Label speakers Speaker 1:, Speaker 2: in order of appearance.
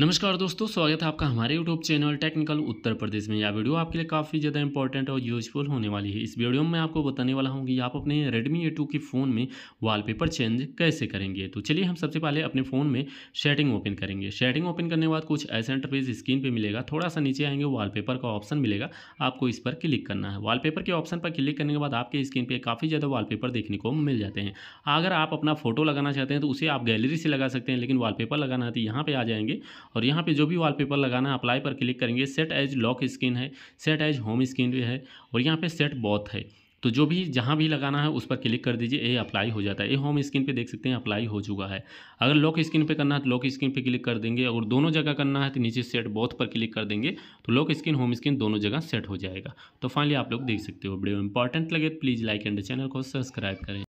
Speaker 1: नमस्कार दोस्तों स्वागत है आपका हमारे YouTube channel technical Uttar Pradesh में यह वीडियो आपके लिए काफ़ी ज़्यादा इंपॉर्टेंट और यूजफुल होने वाली है इस वीडियो में मैं आपको बताने वाला हूँ कि आप अपने Redmi A2 के फ़ोन में वॉलपेपर चेंज कैसे करेंगे तो चलिए हम सबसे पहले अपने फ़ोन में सेटिंग ओपन करेंगे सेटिंग ओपन करने के बाद कुछ ऐसे इंटरफेस स्क्रीन पर मिलेगा थोड़ा सा नीचे आएंगे वाल का ऑप्शन मिलेगा आपको इस पर क्लिक करना है वाल के ऑप्शन पर क्लिक करने के बाद आपके स्क्रीन पर काफ़ी ज़्यादा वाल देखने को मिल जाते हैं अगर आप अपना फोटो लगाना चाहते हैं तो उसे आप गैलरी से लगा सकते हैं लेकिन वाल लगाना है तो यहाँ पर आ जाएंगे और यहाँ पे जो भी वॉलपेपर लगाना है अप्लाई पर क्लिक करेंगे सेट एज लॉक स्क्रीन है सेट एज होम स्क्रीन भी है और यहाँ पे सेट बॉथ है तो जो भी जहाँ भी लगाना है उस पर क्लिक कर दीजिए ये अप्लाई हो जाता है ये होम स्क्रीन पे देख सकते हैं अप्लाई हो चुका है अगर लॉक स्क्रीन पे करना है तो लॉक स्क्रीन पे क्लिक कर देंगे अगर दोनों जगह करना है तो नीचे सेट बॉथ पर क्लिक कर देंगे तो लॉक स्क्रीन होम स्क्रीन दोनों जगह सेट हो जाएगा तो फाइनली आप लोग देख सकते हो वीडियो इंपॉर्टेंट लगे प्लीज़ लाइक एंड चैनल को सब्सक्राइब करें